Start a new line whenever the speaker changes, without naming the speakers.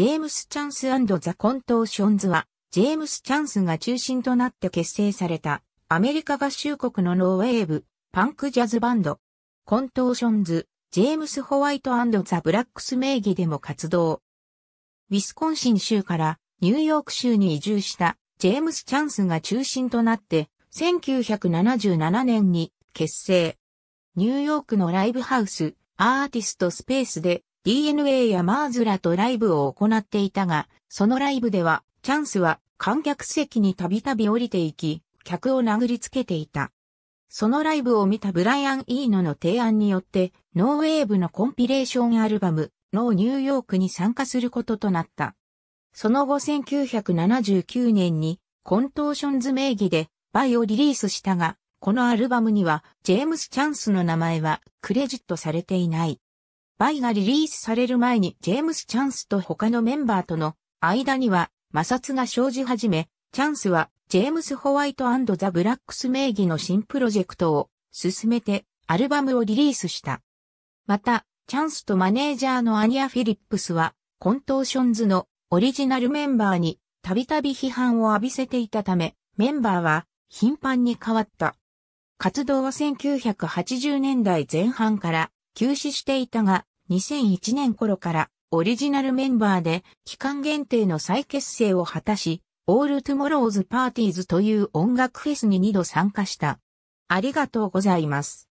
ジェームス・チャンスザ・コントーションズは、ジェームス・チャンスが中心となって結成された、アメリカ合衆国のノーウェーブ、パンクジャズバンド。コントーションズ、ジェームス・ホワイトザ・ブラックス名義でも活動。ウィスコンシン州からニューヨーク州に移住したジェームス・チャンスが中心となって、1977年に結成。ニューヨークのライブハウス、アーティストスペースで DNA やマーズらとライブを行っていたが、そのライブでは、チャンスは観客席にたびたび降りていき、客を殴りつけていた。そのライブを見たブライアン・イーノの提案によって、ノーウェーブのコンピレーションアルバム、ノーニューヨークに参加することとなった。その後1979年に、コントーションズ名義で、バイをリリースしたが、このアルバムには、ジェームス・チャンスの名前はクレジットされていない。バイがリリースされる前にジェームス・チャンスと他のメンバーとの間には摩擦が生じ始め、チャンスはジェームス・ホワイトザ・ブラックス名義の新プロジェクトを進めてアルバムをリリースした。また、チャンスとマネージャーのアニア・フィリップスはコントーションズのオリジナルメンバーにたびたび批判を浴びせていたため、メンバーは頻繁に変わった。活動は1980年代前半から休止していたが、2001年頃からオリジナルメンバーで期間限定の再結成を果たし、オールトゥモローズパーティーズという音楽フェスに2度参加した。ありがとうございます。